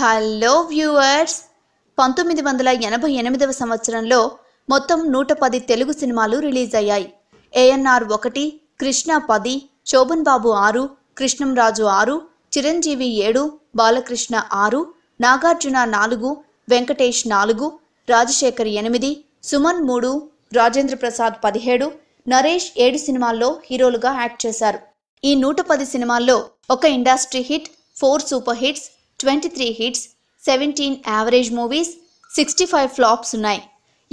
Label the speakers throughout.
Speaker 1: hello viewers పంతొమ్మిది వందల ఎనభై ఎనిమిదవ సంవత్సరంలో మొత్తం నూట పది తెలుగు సినిమాలు రిలీజ్ అయ్యాయి ఏఎన్ఆర్ ఒకటి కృష్ణ పది శోభన్ బాబు ఆరు కృష్ణంరాజు ఆరు చిరంజీవి ఏడు బాలకృష్ణ ఆరు నాగార్జున నాలుగు వెంకటేష్ నాలుగు రాజశేఖర్ ఎనిమిది సుమన్ మూడు రాజేంద్ర ప్రసాద్ పదిహేడు నరేష్ ఏడు సినిమాల్లో హీరోలుగా యాక్ట్ చేశారు ఈ నూట పది సినిమాల్లో ఒక industry hit four super hits twenty three hits seventeen average movies sixty five flops ఉన్నాయి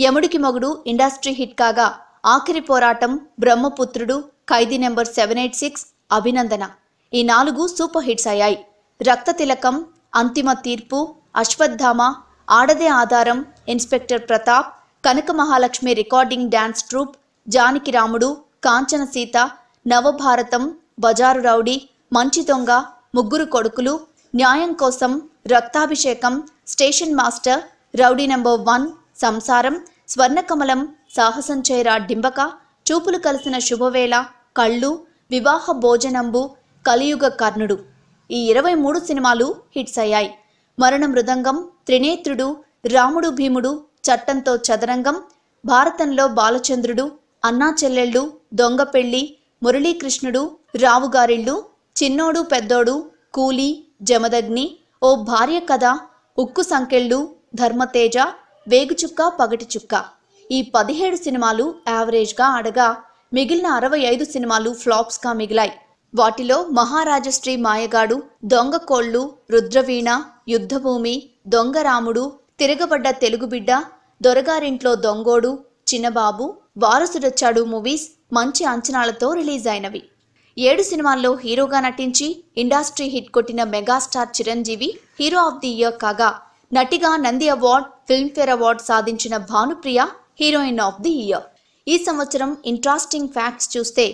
Speaker 1: యముడికి మగుడు ఇండస్ట్రీ హిట్ కాగా Aakhari Poratam Brahmaputrudu Khaidi number seven eight six Abhinandana ఈ నాలుగు సూపర్ హిట్స్ అయ్యాయి రక్త తిలకం అంతిమ తీర్పు Aswathama Aadade Aadharam inspector Pratap Kanaka Mahalakshmi recording dance troupe Janaki Ramudu Kanchana Sita నవభారతం బజారు రౌడీ మంచి దొంగ ముగ్గురు Kodukulu Nyayam Kosam Rakthabhishekam station master rowdy number one Samsaram Swarnakamalam సాహసం చేరా డింబక చూపులు కలిసిన శుభవేళ కళ్ళు వివాహ భోజనంబు కలియుగ కర్ణుడు ఈ ఇరవై మూడు సినిమాలు హిట్స్ అయ్యాయి మరణ మృదంగం త్రినేత్రుడు రాముడు భీముడు చట్టంతో చదరంగం భారతంలో బాలచంద్రుడు అన్నా చెల్లెళ్ళు దొంగ మురళీకృష్ణుడు రావుగారిళ్ళు చిన్నోడు పెద్దోడు కూలీ జమదగ్ని ఓ భార్య కథ ఉక్కు సంకెళ్ళు ధర్మతేజ వేగుచుక్క పగటిచుక్క ఈ పదిహేడు సినిమాలు యావరేజ్గా ఆడగా మిగిలిన అరవై ఐదు సినిమాలు ఫ్లాప్స్గా మిగిలాయి వాటిలో మహారాజశ్రీ మాయగాడు దొంగ కోళ్ళు రుద్రవీణ యుద్ధభూమి దొంగరాముడు తిరగబడ్డ తెలుగుబిడ్డ దొరగారింట్లో దొంగోడు చిన్నబాబు వారసుడొచ్చాడు మూవీస్ మంచి అంచనాలతో రిలీజ్ అయినవి ఏడు సినిమాల్లో హీరోగా నటించి ఇండస్ట్రీ హిట్ కొట్టిన megastar Chiranjeevi hero of the year కాగా నటిగా నంది అవార్డ్ ఫిల్మ్ఫేర్ అవార్డ్ సాధించిన Bhanupriya heroine of the year ఈ సంవత్సరం ఇంట్రెస్టింగ్ ఫ్యాక్ట్స్ చూస్తే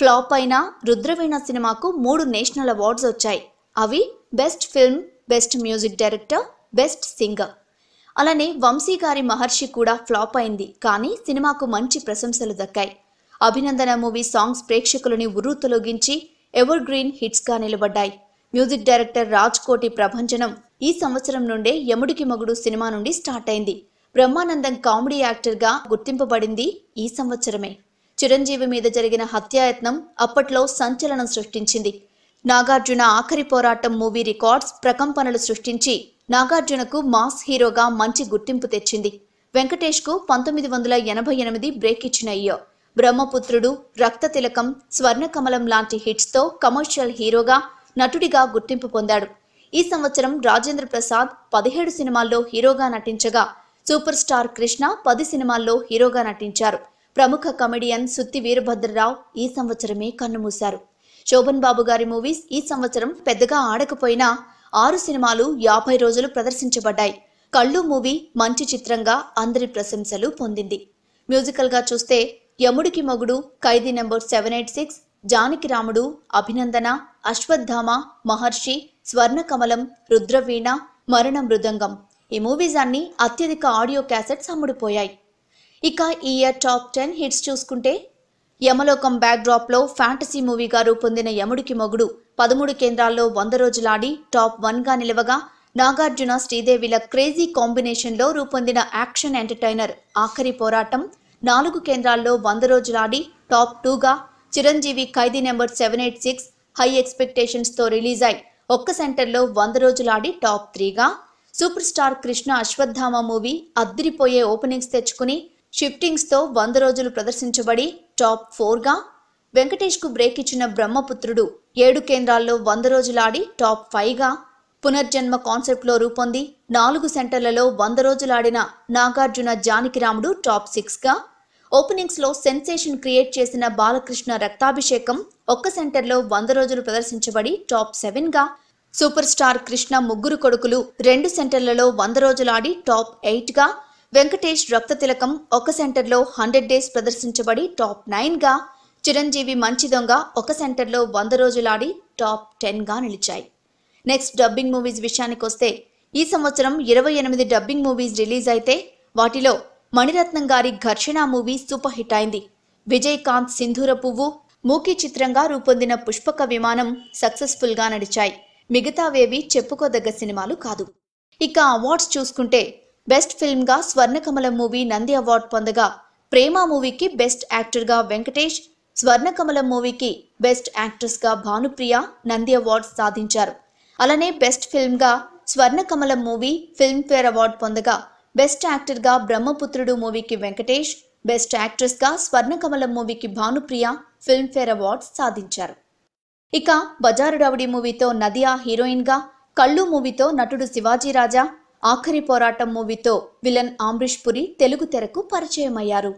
Speaker 1: ఫ్లాప్ అయిన రుద్రవీణ సినిమాకు మూడు నేషనల్ అవార్డ్స్ వచ్చాయి అవి best film best music director best singer అలానే వంశీ గారి మహర్షి కూడా ఫ్లాప్ అయింది కానీ సినిమాకు మంచి ప్రశంసలు దక్కాయి అభినందన మూవీ సాంగ్స్ ప్రేక్షకులని ఉర్రూ తొలగించి ఎవర్ గ్రీన్ హిట్స్గా నిలబడ్డాయి మ్యూజిక్ డైరెక్టర్ రాజ్ కోటి ప్రభంజనం ఈ సంవత్సరం నుండే యముడికి మగుడు సినిమా నుండి స్టార్ట్ అయింది బ్రహ్మానందం కామెడీ యాక్టర్గా గుర్తింపబడింది ఈ సంవత్సరమే చిరంజీవి మీద జరిగిన హత్యాయత్నం అప్పట్లో సంచలనం సృష్టించింది నాగార్జున ఆఖరి పోరాటం మూవీ రికార్డ్స్ ప్రకంపనలు సృష్టించి నాగార్జునకు మాస్ హీరోగా మంచి గుర్తింపు తెచ్చింది వెంకటేష్కు పంతొమ్మిది వందల ఎనభై ఎనిమిది బ్రేక్ ఇచ్చిన బ్రహ్మపుత్రుడు రక్త తిలకం స్వర్ణకమలం లాంటి హిట్స్తో కమర్షియల్ హీరోగా నటుడిగా గుర్తింపు పొందాడు ఈ సంవత్సరం రాజేంద్ర ప్రసాద్ పదిహేడు సినిమాల్లో హీరోగా నటించగా సూపర్ స్టార్ కృష్ణ పది సినిమాల్లో హీరోగా నటించారు ప్రముఖ కమెడియన్ సుత్తి వీరభద్రరావు ఈ సంవత్సరమే కన్నుమూశారు శోభన్ బాబు గారి మూవీస్ ఈ సంవత్సరం పెద్దగా ఆడకపోయినా ఆరు సినిమాలు యాభై రోజులు ప్రదర్శించబడ్డాయి కళ్ళు మూవీ మంచి చిత్రంగా అందరి ప్రశంసలు పొందింది మ్యూజికల్గా చూస్తే Yamudiki Mogudu Khaidi number seven eight six Janaki Ramudu Abhinandana Ashwatthama మహర్షి స్వర్ణకమలం రుద్రవీణ మరణ మృదంగం ఈ మూవీస్ అన్ని అత్యధిక ఆడియో క్యాసెట్స్ అమ్ముడుపోయాయి ఇక ఈ ఇయర్ టాప్ టెన్ హిట్స్ చూసుకుంటే యమలోకం బ్యాక్డ్రాప్లో ఫ్యాంటసీ మూవీగా రూపొందిన యముడికి మొగుడు పదమూడు కేంద్రాల్లో వంద రోజులాడి టాప్ వన్గా నిలవగా నాగార్జున శ్రీదేవిల క్రేజీ కాంబినేషన్లో రూపొందిన యాక్షన్ ఎంటర్టైనర్ ఆఖరి పోరాటం నాలుగు కేంద్రాల్లో వంద రోజులాడి టాప్ టూగా Chiranjeevi Khaidi number seven eight six high ఎక్స్పెక్టేషన్స్తో రిలీజ్ అయి ఒక్క సెంటర్లో వంద రోజులాడి టాప్ త్రీగా super star Krishna Aswathama movie అద్దిరిపోయే ఓపెనింగ్స్ తెచ్చుకుని షిఫ్టింగ్స్తో వంద రోజులు ప్రదర్శించబడి టాప్ ఫోర్గా వెంకటేష్కు బ్రేక్ ఇచ్చిన బ్రహ్మపుత్రుడు ఏడు కేంద్రాల్లో వంద రోజులాడి టాప్ ఫైవ్గా పునర్జన్మ కాన్సెప్ట్లో రూపొంది నాలుగు సెంటర్లలో వంద రోజులాడిన నాగార్జున జానకిరాముడు టాప్ సిక్స్గా ఓపెనింగ్స్లో సెన్సేషన్ క్రియేట్ చేసిన బాలకృష్ణ రక్తాభిషేకం ఒక్క సెంటర్లో వంద రోజులు ప్రదర్శించబడి టాప్ సెవెన్గా సూపర్ స్టార్ కృష్ణ ముగ్గురు కొడుకులు రెండు సెంటర్లలో వంద రోజులాడి టాప్ ఎయిట్గా వెంకటేష్ రక్త తిలకం ఒక సెంటర్లో హండ్రెడ్ డేస్ ప్రదర్శించబడి టాప్ నైన్గా చిరంజీవి మంచి దొంగ ఒక సెంటర్లో వంద రోజులాడి టాప్ టెన్గా నిలిచాయి నెక్స్ట్ డబ్బింగ్ మూవీస్ విషయానికి వస్తే ఈ సంవత్సరం ఇరవై ఎనిమిది డబ్బింగ్ మూవీస్ రిలీజ్ అయితే వాటిలో మణిరత్నం గారి ఘర్షణ మూవీ సూపర్ హిట్ అయింది విజయకాంత్ సింధూర పువ్వు మూకీ చిత్రంగా రూపొందిన పుష్పక విమానం సక్సెస్ఫుల్గా నడిచాయి మిగతావేవి చెప్పుకోదగ్గ సినిమాలు కాదు ఇక అవార్డ్స్ చూసుకుంటే బెస్ట్ ఫిల్మ్గా స్వర్ణకమల మూవీ నంది అవార్డు పొందగా ప్రేమ మూవీకి బెస్ట్ యాక్టర్గా వెంకటేష్ స్వర్ణకమల మూవీకి బెస్ట్ గా భానుప్రియ నంది అవార్డ్స్ సాధించారు అలానే బెస్ట్ ఫిల్మ్గా స్వర్ణకమలం మూవీ ఫిల్మ్ఫేర్ అవార్డు పొందగా బెస్ట్ యాక్టర్గా బ్రహ్మపుత్రుడు మూవీకి వెంకటేష్ బెస్ట్ యాక్ట్రెస్గా స్వర్ణకమలం మూవీకి భానుప్రియ ఫిల్మ్ఫేర్ అవార్డు సాధించారు ఇక బజారు మూవీతో నదియా హీరోయిన్గా కళ్ళు మూవీతో నటుడు శివాజీ రాజా ఆఖరి పోరాటం మూవీతో విలన్ ఆంబ్రిష్ పురి తెలుగు తెరకు పరిచయమయ్యారు